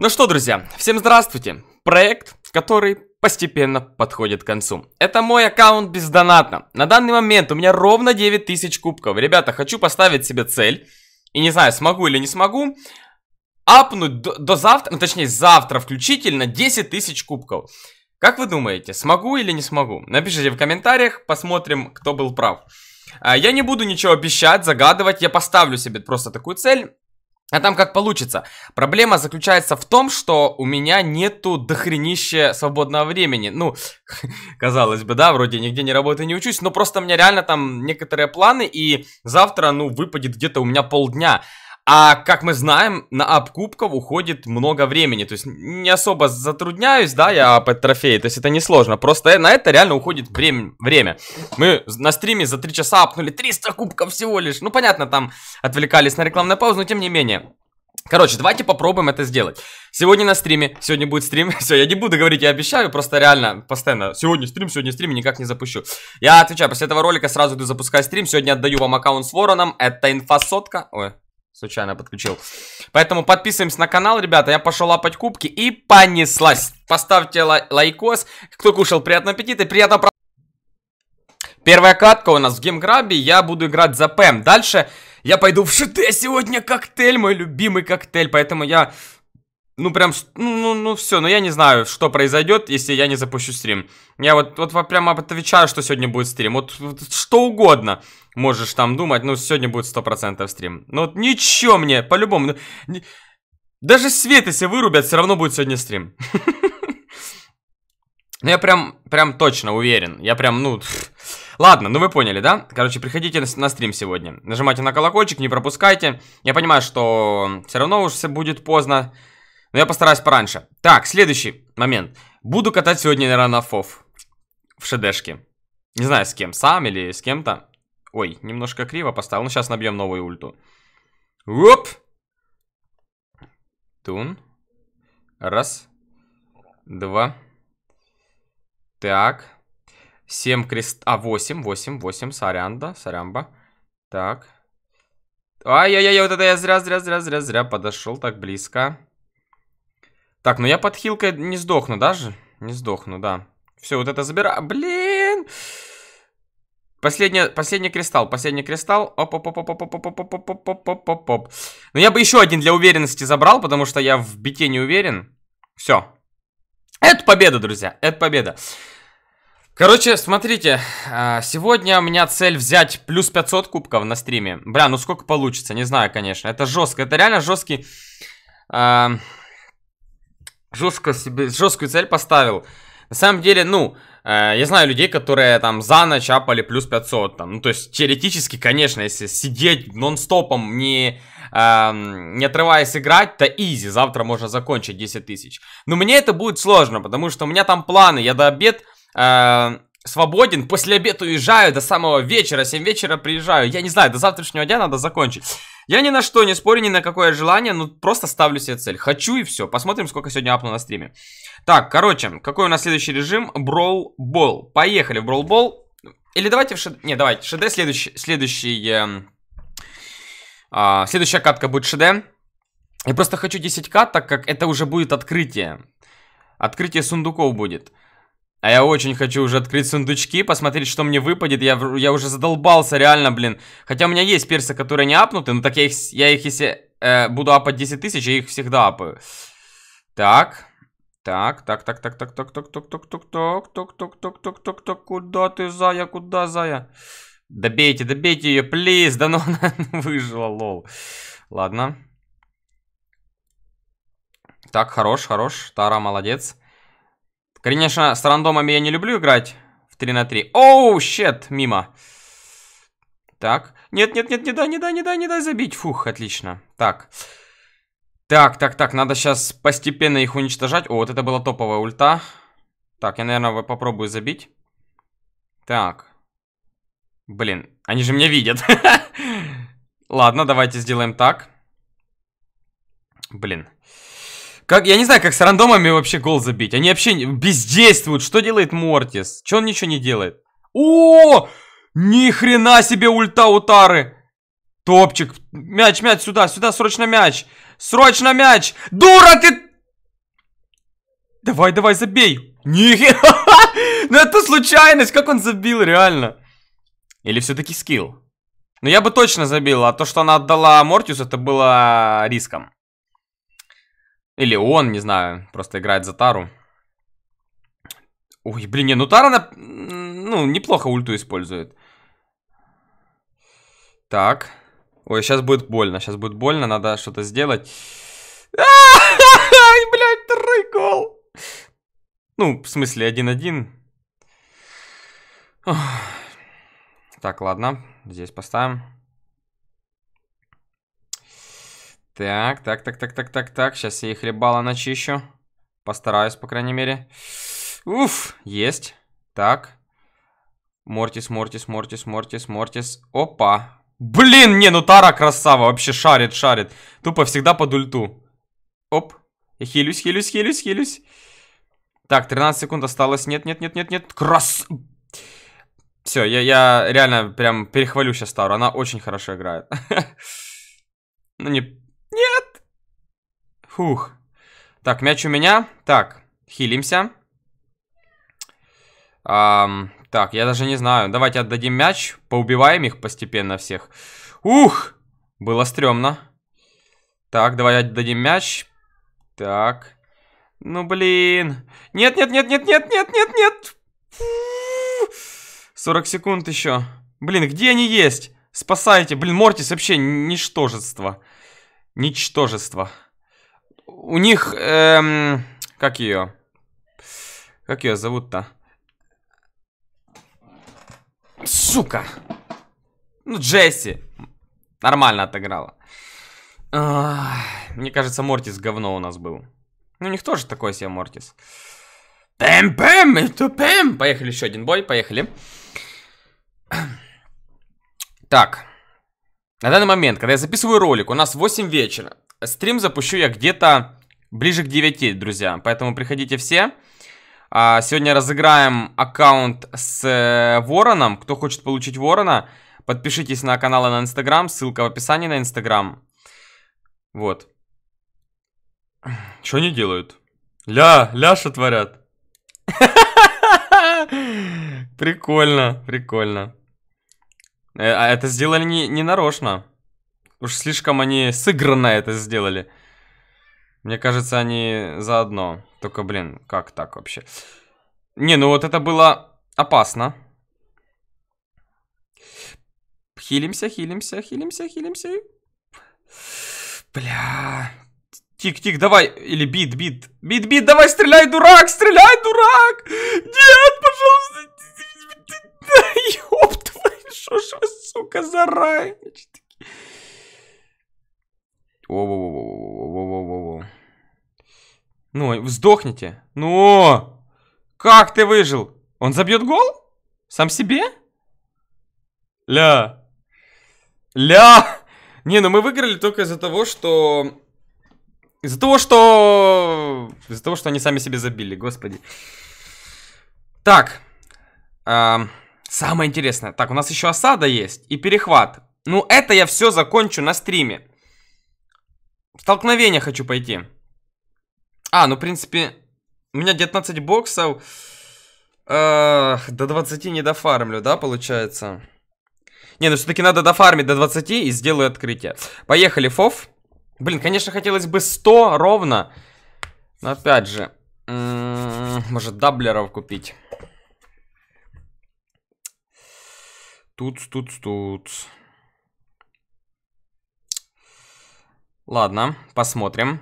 Ну что, друзья, всем здравствуйте! Проект, который постепенно подходит к концу. Это мой аккаунт бездонатно. На данный момент у меня ровно 9000 кубков. Ребята, хочу поставить себе цель. И не знаю, смогу или не смогу. Апнуть до, до завтра, ну точнее завтра включительно 10 тысяч кубков. Как вы думаете, смогу или не смогу? Напишите в комментариях, посмотрим, кто был прав. А, я не буду ничего обещать, загадывать, я поставлю себе просто такую цель а там как получится. Проблема заключается в том, что у меня нету дохренища свободного времени. Ну, казалось бы, да, вроде нигде не работаю, не учусь, но просто у меня реально там некоторые планы, и завтра, ну, выпадет где-то у меня полдня. А как мы знаем, на обкубков уходит много времени. То есть не особо затрудняюсь, да, я об трофеи. То есть это несложно. Просто на это реально уходит время. время. Мы на стриме за 3 часа апнули 300 кубков всего лишь. Ну, понятно, там отвлекались на рекламную паузу, но тем не менее. Короче, давайте попробуем это сделать. Сегодня на стриме, сегодня будет стрим. Все, я не буду говорить, я обещаю, просто реально, постоянно. Сегодня стрим, сегодня стрим, никак не запущу. Я отвечаю, после этого ролика сразу иду запускать стрим. Сегодня отдаю вам аккаунт с вороном. Это инфосотка. Ой, Случайно подключил. Поэтому подписываемся на канал, ребята. Я пошел лапать кубки и понеслась. Поставьте лай лайкос. Кто кушал, приятного аппетита и приятного про... Первая катка у нас в геймграбе. Я буду играть за Пэм. Дальше я пойду в ШТ сегодня коктейль. Мой любимый коктейль. Поэтому я ну прям, ну, ну, ну все, но ну, я не знаю, что произойдет, если я не запущу стрим. Я вот, вот прямо отвечаю, что сегодня будет стрим. Вот, вот что угодно можешь там думать, ну сегодня будет 100% стрим. Ну вот ничего мне, по-любому. Ну, даже свет, если вырубят, все равно будет сегодня стрим. Ну я прям, прям точно уверен. Я прям, ну... Ладно, ну вы поняли, да? Короче, приходите на стрим сегодня. Нажимайте на колокольчик, не пропускайте. Я понимаю, что все равно уже все будет поздно. Но я постараюсь пораньше. Так, следующий момент. Буду катать сегодня, наверное, на фов. В шедешке. Не знаю, с кем. Сам или с кем-то. Ой, немножко криво поставил. Ну, сейчас набьем новую ульту. Оп! Тун. Раз. Два. Так. Семь крест... А, восемь, восемь, восемь. Сорянда, сорямба. Так. Ай-яй-яй, вот это я зря, зря, зря, зря, зря подошел так близко. Так, ну я под хилкой не сдохну даже. Не сдохну, да. Все, вот это забираю. Блин! Последний, последний кристалл, последний кристалл. оп оп оп оп оп оп оп оп оп оп оп оп оп Но я бы еще один для уверенности забрал, потому что я в бите не уверен. Все. Это победа, друзья, это победа. Короче, смотрите, сегодня у меня цель взять плюс 500 кубков на стриме. Бля, ну сколько получится, не знаю, конечно. Это жестко, это реально жесткий жестко себе, жесткую цель поставил. На самом деле, ну, э, я знаю людей, которые там за ночь апали плюс 500, там, ну, то есть теоретически, конечно, если сидеть нон-стопом, не, э, не отрываясь играть, то изи, завтра можно закончить 10 тысяч. Но мне это будет сложно, потому что у меня там планы, я до обед... Э, свободен, после обеда уезжаю, до самого вечера, 7 вечера приезжаю. Я не знаю, до завтрашнего дня надо закончить. Я ни на что не спорю, ни на какое желание, но ну, просто ставлю себе цель. Хочу и все. Посмотрим, сколько сегодня апну на стриме. Так, короче, какой у нас следующий режим? Брол Бол. Поехали в Брол Бол. Или давайте в ШД... Не, давайте. ШД следующий... следующий э... а, следующая катка будет ШД. Я просто хочу 10к, так как это уже будет открытие. Открытие сундуков будет. А я очень хочу уже открыть сундучки, посмотреть, что мне выпадет. Я, я уже задолбался, реально, блин. Хотя у меня есть персы, которые не апнуты, но так я их, я их если э, буду апать 10 тысяч, я их всегда апаю. Так. Так, так, так, так, так, так, так, так, так, так, так, так, так, так, так, так, так, куда ты, Зая, куда, Зая? Добейте, добейте ее, плиз, давно она выжила, лол. Ладно. Так, хорош, хорош, Тара, молодец. Конечно, с рандомами я не люблю играть в 3 на 3. Оу, щет, мимо. Так. Нет, нет, нет, не дай, не дай, не дай, не дай забить. Фух, отлично. Так. Так, так, так, надо сейчас постепенно их уничтожать. О, вот это была топовая ульта. Так, я, наверное, попробую забить. Так. Блин, они же меня видят. Ладно, давайте сделаем так. Блин. Как, я не знаю, как с рандомами вообще гол забить. Они вообще бездействуют. Что делает Мортис? Че он ничего не делает? О! Ни хрена себе ульта утары! Топчик. Мяч, мяч, сюда, сюда, срочно мяч. Срочно мяч. Дура ты! Давай, давай, забей. Ни хрена. Ну это случайность, как он забил, реально. Или все-таки скилл? Ну я бы точно забил, а то, что она отдала Мортиус, это было а, риском. Или он, не знаю, просто играет за Тару. Ой, блин, не, ну Тара, на... ну, неплохо ульту использует. Так. Ой, сейчас будет больно, сейчас будет больно, надо что-то сделать. Ай, блядь, второй гол. Ну, в смысле, 1-1. Так, ладно, здесь поставим. Так, так, так, так, так, так, так. Сейчас я их ребала начищу. Постараюсь, по крайней мере. Уф, есть. Так. Мортис, Мортис, Мортис, Мортис, Мортис. Опа. Блин, не, ну Тара красава. Вообще шарит, шарит. Тупо всегда под ульту. Оп. Я хилюсь, хилюсь, хилюсь, хилюсь. Так, 13 секунд осталось. Нет, нет, нет, нет, нет. Крас... Все, я, я реально прям перехвалю сейчас Тару. Она очень хорошо играет. Ну, не Фух. Так, мяч у меня. Так, хилимся. Эм, так, я даже не знаю. Давайте отдадим мяч. Поубиваем их постепенно всех. Ух! Было стрёмно. Так, давай отдадим мяч. Так. Ну, блин. Нет, нет, нет, нет, нет, нет, нет, нет. 40 секунд еще. Блин, где они есть? Спасайте. Блин, Мортис вообще ничтожество. Ничтожество у них, эм, как ее? Как ее зовут-то? Сука! Ну, Джесси. Нормально отыграла. мне кажется, Мортис говно у нас был. Ну, у них тоже такой себе Мортис. Пэм-пэм, это пэм. Поехали, еще один бой, поехали. Так. На данный момент, когда я записываю ролик, у нас 8 вечера. Стрим запущу я где-то ближе к 9, друзья. Поэтому приходите все. А, сегодня разыграем аккаунт с э, Вороном. Кто хочет получить Ворона, подпишитесь на канал и на Инстаграм. Ссылка в описании на Инстаграм. Вот. Что они делают? Ля, ляша творят. Прикольно, прикольно. Э, а это сделали не, не нарочно. Уж слишком они сыгранно это сделали. Мне кажется, они заодно. Только, блин, как так вообще? Не, ну вот это было опасно. Хилимся, хилимся, хилимся, хилимся. Бля. Тик-тик, давай. Или бит, бит. Бит-бит, давай, стреляй, дурак, стреляй, дурак. Нет, пожалуйста. Ёб твою, шо ж вы, сука, зараничный о, во во во во во во во во Ну, вздохните. Ну! Как ты выжил? Он забьет гол? Сам себе? Ля. Ля! Не, ну мы выиграли только из-за того, что... Из-за того, что... Из-за того, что они сами себе забили, господи. Так. Эм, самое интересное. Так, у нас еще осада есть и перехват. Ну, это я все закончу на стриме. Столкновение хочу пойти. А, ну, в принципе, у меня где-то 19 боксов. Э, до 20 не дофармлю, да, получается? Не, ну все-таки надо дофармить до 20 и сделаю открытие. Поехали, фов. Блин, конечно, хотелось бы 100 ровно. Но опять же, м-м, может, даблеров купить. Тут, тут, тут. Ладно, посмотрим.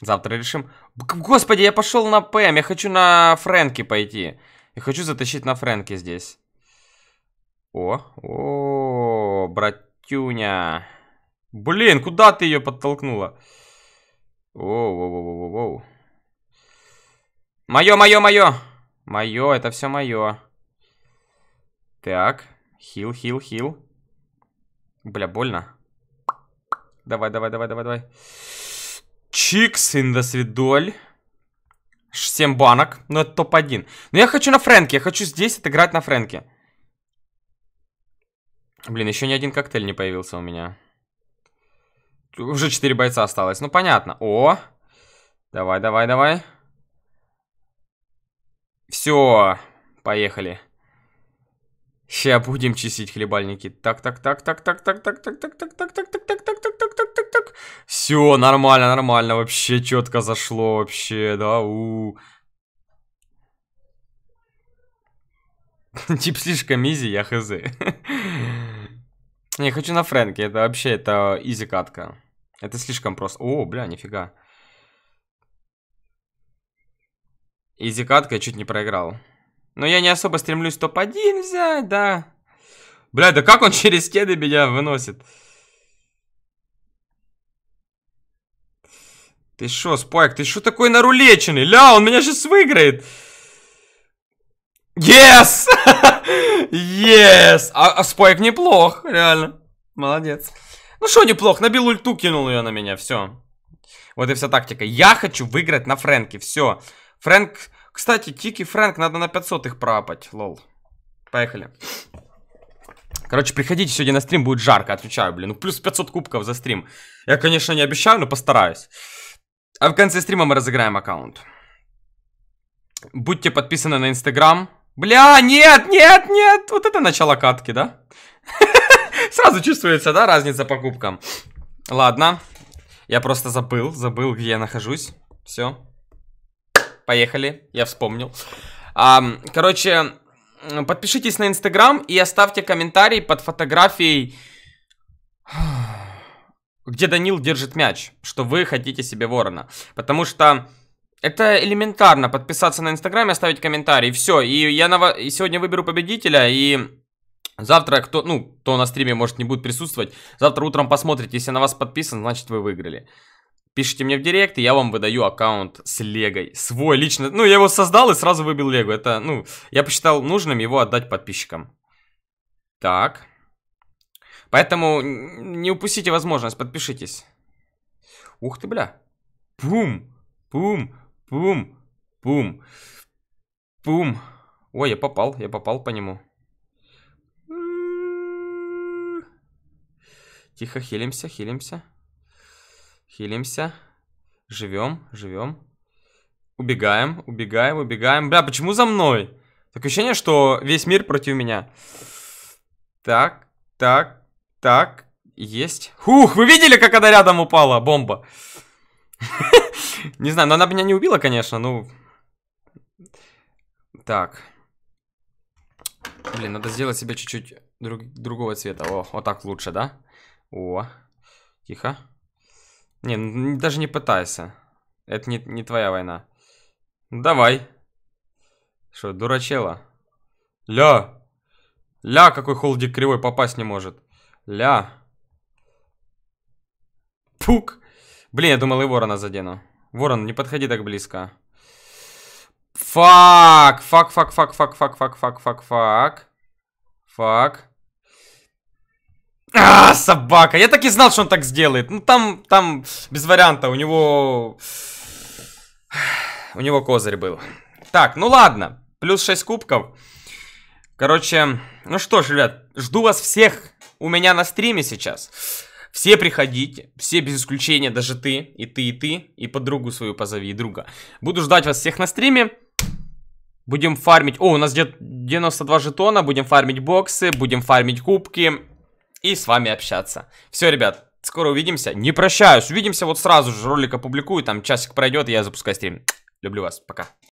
Завтра решим. Господи, я пошел на ПМ, Я хочу на Фрэнки пойти. Я хочу затащить на Фрэнки здесь. О, о, братюня. Блин, куда ты ее подтолкнула? Воу-воу-воу-воу-воу. Мое, мое, мое. Мое, это все мое. Так, хил, хил, хил. Бля, больно. Давай, давай, давай, давай, давай. Чикс индосвидоль. 7 банок. Ну, это топ-1. Но ну, я хочу на Фрэнке. Я хочу здесь отыграть на Фрэнке. Блин, еще ни один коктейль не появился у меня. Уже 4 бойца осталось. Ну, понятно. О! Давай, давай, давай. Все. Поехали. Ща будем чистить хлебальники. Так, так, так, так, так, так, так, так, так, так, так, так, так, так, так, так, так, так, так, так. Все, нормально, нормально, вообще четко зашло, вообще, да, у. Тип слишком изи, я хз. Не хочу на Фрэнке, это вообще, это изи катка. Это слишком просто. О, бля, нифига. Изи катка, я чуть не проиграл. Но я не особо стремлюсь топ-1 взять, да. Бля, да как он через кеды меня выносит? Ты шо, Спайк, ты шо такой нарулеченный? Ля, он меня сейчас выиграет. Yes! yes! А, а Спайк неплох, реально. Молодец. Ну что неплох, набил ульту, кинул ее на меня, все. Вот и вся тактика. Я хочу выиграть на Фрэнке, все. Фрэнк кстати, Тики Фрэнк, надо на 500 их пропать, лол. Поехали. Короче, приходите сегодня на стрим, будет жарко, отвечаю, блин. Ну, плюс 500 кубков за стрим. Я, конечно, не обещаю, но постараюсь. А в конце стрима мы разыграем аккаунт. Будьте подписаны на Инстаграм. Бля, нет, нет, нет. Вот это начало катки, да? Сразу чувствуется, да, разница по кубкам? Ладно. Я просто забыл, забыл, где я нахожусь. Все. Поехали, я вспомнил. А, короче, подпишитесь на Инстаграм и оставьте комментарий под фотографией, где Данил держит мяч, что вы хотите себе ворона. Потому что это элементарно, подписаться на Инстаграм и оставить комментарий. Все, и я на... и сегодня выберу победителя, и завтра кто, ну, кто на стриме, может, не будет присутствовать. Завтра утром посмотрите, если на вас подписан, значит, вы выиграли пишите мне в директ, и я вам выдаю аккаунт с легой. Свой лично. Ну, я его создал и сразу выбил лего. Это, ну, я посчитал нужным его отдать подписчикам. Так. Поэтому не упустите возможность, подпишитесь. Ух ты, бля. Пум, пум, пум, пум, пум. Ой, я попал, я попал по нему. Тихо, хилимся, хилимся. Хилимся. Живем, живем. Убегаем, убегаем, убегаем. Бля, почему за мной? Такое ощущение, что весь мир против меня. Так, так, так. Есть. Хух, вы видели, как она рядом упала? Бомба. Не знаю, но она меня не убила, конечно, ну... Так. Блин, надо сделать себе чуть-чуть другого цвета. О, вот так лучше, да? О, тихо. Не, даже не пытайся. Это не, не твоя война. Давай. Что, дурачела? Ля! Ля, какой холдик кривой попасть не может. Ля. Пук. Блин, я думал и ворона задену. Ворон, не подходи так близко. Фак! Фак, фак, фак, фак, фак, фак, фак, фак, фак. Фак. А, собака. Я так и знал, что он так сделает. Ну, там, там, без варианта. У него... У него козырь был. Так, ну ладно. Плюс 6 кубков. Короче, ну что ж, ребят, жду вас всех у меня на стриме сейчас. Все приходите, все без исключения, даже ты, и ты, и ты, и подругу свою позови, и друга. Буду ждать вас всех на стриме. Будем фармить... О, у нас где-то 92 жетона, будем фармить боксы, будем фармить кубки и с вами общаться. Все, ребят, скоро увидимся. Не прощаюсь, увидимся вот сразу же, ролик опубликую, там часик пройдет, я запускаю стрим. Люблю вас, пока.